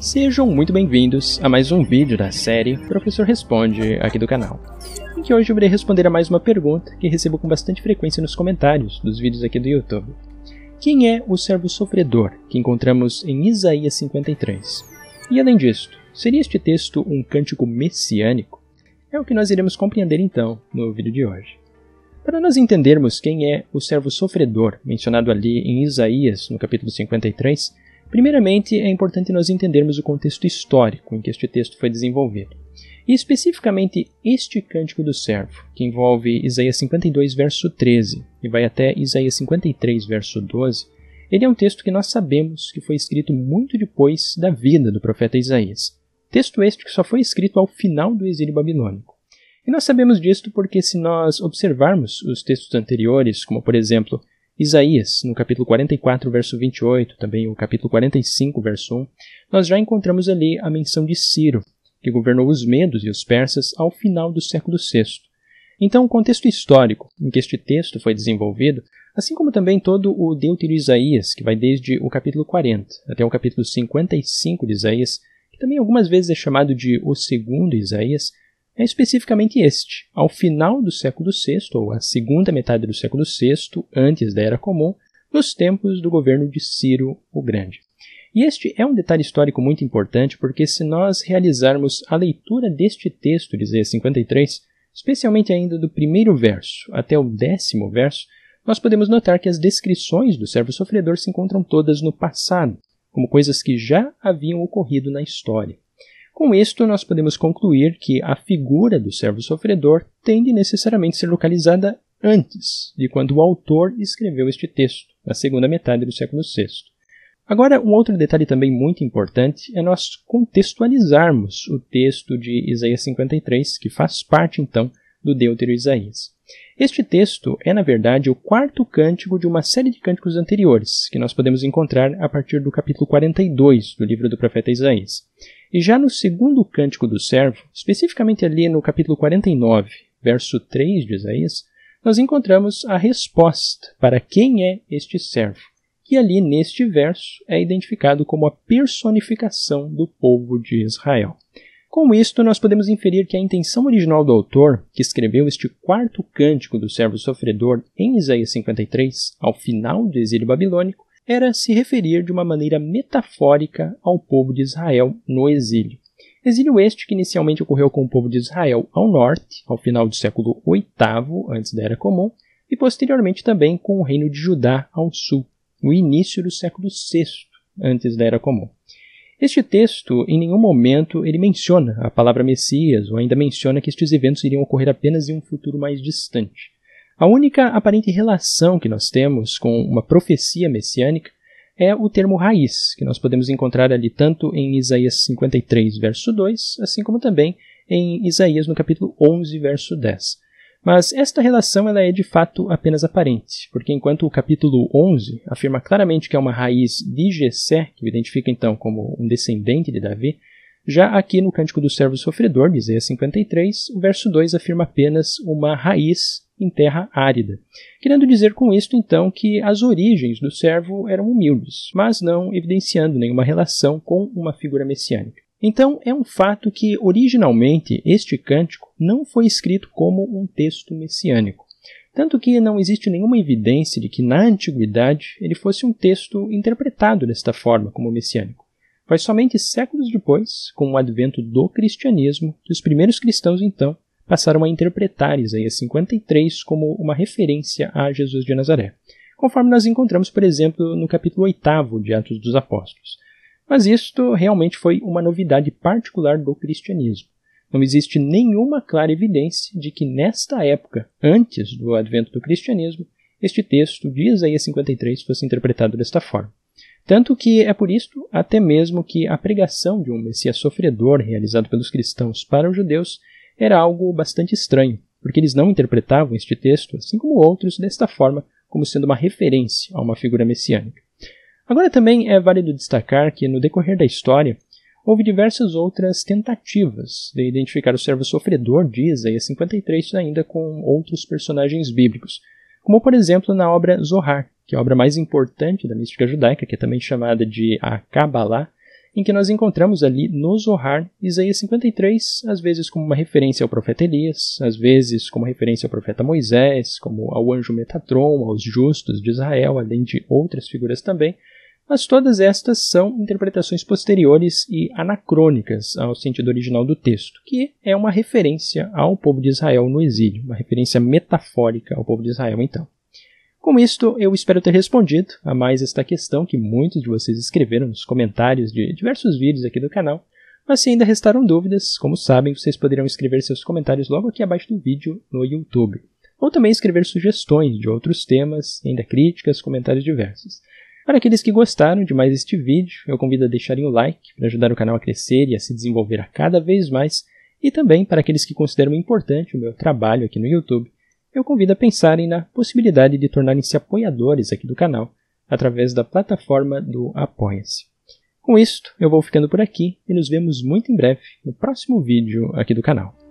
Sejam muito bem-vindos a mais um vídeo da série Professor Responde aqui do canal, em que hoje eu irei responder a mais uma pergunta que recebo com bastante frequência nos comentários dos vídeos aqui do YouTube. Quem é o servo sofredor que encontramos em Isaías 53? E além disso, seria este texto um cântico messiânico? É o que nós iremos compreender então no vídeo de hoje. Para nós entendermos quem é o servo sofredor mencionado ali em Isaías, no capítulo 53, Primeiramente, é importante nós entendermos o contexto histórico em que este texto foi desenvolvido, e especificamente este Cântico do Servo, que envolve Isaías 52, verso 13, e vai até Isaías 53, verso 12. Ele é um texto que nós sabemos que foi escrito muito depois da vida do profeta Isaías. Texto este que só foi escrito ao final do exílio babilônico. E nós sabemos disto porque, se nós observarmos os textos anteriores, como por exemplo Isaías, no capítulo 44, verso 28, também o capítulo 45, verso 1, nós já encontramos ali a menção de Ciro, que governou os medos e os persas ao final do século VI. Então, o contexto histórico em que este texto foi desenvolvido, assim como também todo o Deutero Isaías, que vai desde o capítulo 40 até o capítulo 55 de Isaías, que também algumas vezes é chamado de o segundo Isaías, é especificamente este. Ao final do século VI, ou a segunda metade do século VI, antes da Era Comum, nos tempos do governo de Ciro o Grande. E este é um detalhe histórico muito importante porque, se nós realizarmos a leitura deste texto de Isaías 53, especialmente ainda do primeiro verso até o décimo verso, nós podemos notar que as descrições do servo sofredor se encontram todas no passado, como coisas que já haviam ocorrido na história. Com isto, nós podemos concluir que a figura do servo sofredor tende necessariamente a ser localizada antes de quando o autor escreveu este texto, na segunda metade do século VI. Agora, um outro detalhe também muito importante é nós contextualizarmos o texto de Isaías 53, que faz parte então do Deutero Isaías. Este texto é, na verdade, o quarto cântico de uma série de cânticos anteriores, que nós podemos encontrar a partir do capítulo 42 do livro do profeta Isaías. E já no segundo cântico do servo, especificamente ali no capítulo 49, verso 3 de Isaías, nós encontramos a resposta para quem é este servo, que ali neste verso é identificado como a personificação do povo de Israel. Com isto, nós podemos inferir que a intenção original do autor, que escreveu este quarto cântico do servo sofredor em Isaías 53, ao final do exílio babilônico, era se referir de uma maneira metafórica ao povo de Israel no exílio. Exílio este que inicialmente ocorreu com o povo de Israel ao norte, ao final do século VIII antes da Era Comum, e posteriormente também com o reino de Judá ao sul, no início do século VI antes da Era Comum. Este texto, em nenhum momento, ele menciona a palavra Messias, ou ainda menciona que estes eventos iriam ocorrer apenas em um futuro mais distante. A única aparente relação que nós temos com uma profecia messiânica é o termo raiz, que nós podemos encontrar ali tanto em Isaías 53, verso 2, assim como também em Isaías no capítulo 11, verso 10. Mas esta relação ela é de fato apenas aparente, porque enquanto o capítulo 11 afirma claramente que é uma raiz de Jessé, que o identifica então como um descendente de Davi, já aqui no Cântico do Servo Sofredor, de Isaías 53, o verso 2 afirma apenas uma raiz em terra árida. Querendo dizer com isto, então, que as origens do servo eram humildes, mas não evidenciando nenhuma relação com uma figura messiânica. Então, é um fato que, originalmente, este cântico não foi escrito como um texto messiânico. Tanto que não existe nenhuma evidência de que, na antiguidade, ele fosse um texto interpretado desta forma como messiânico. Foi somente séculos depois, com o advento do cristianismo, que os primeiros cristãos, então, passaram a interpretar Isaías 53 como uma referência a Jesus de Nazaré, conforme nós encontramos, por exemplo, no capítulo 8 de Atos dos Apóstolos. Mas isto realmente foi uma novidade particular do cristianismo. Não existe nenhuma clara evidência de que nesta época, antes do advento do cristianismo, este texto de Isaías 53 fosse interpretado desta forma. Tanto que é por isto até mesmo que a pregação de um Messias sofredor realizado pelos cristãos para os judeus era algo bastante estranho, porque eles não interpretavam este texto, assim como outros, desta forma, como sendo uma referência a uma figura messiânica. Agora também é válido destacar que, no decorrer da história, houve diversas outras tentativas de identificar o servo sofredor de Isaías 53 ainda com outros personagens bíblicos, como por exemplo na obra Zohar, que é a obra mais importante da mística judaica, que é também chamada de a Kabbalah, em que nós encontramos ali no Zohar Isaías 53, às vezes como uma referência ao profeta Elias, às vezes como referência ao profeta Moisés, como ao anjo Metatron, aos justos de Israel, além de outras figuras também, mas todas estas são interpretações posteriores e anacrônicas ao sentido original do texto, que é uma referência ao povo de Israel no exílio, uma referência metafórica ao povo de Israel então. Com isto, eu espero ter respondido a mais esta questão que muitos de vocês escreveram nos comentários de diversos vídeos aqui do canal. Mas se ainda restaram dúvidas, como sabem, vocês poderão escrever seus comentários logo aqui abaixo do vídeo no YouTube. Ou também escrever sugestões de outros temas, ainda críticas, comentários diversos. Para aqueles que gostaram de mais este vídeo, eu convido a deixarem o like para ajudar o canal a crescer e a se desenvolver a cada vez mais, e também para aqueles que consideram importante o meu trabalho aqui no YouTube eu convido a pensarem na possibilidade de tornarem-se apoiadores aqui do canal através da plataforma do Apoia-se. Com isto, eu vou ficando por aqui e nos vemos muito em breve no próximo vídeo aqui do canal.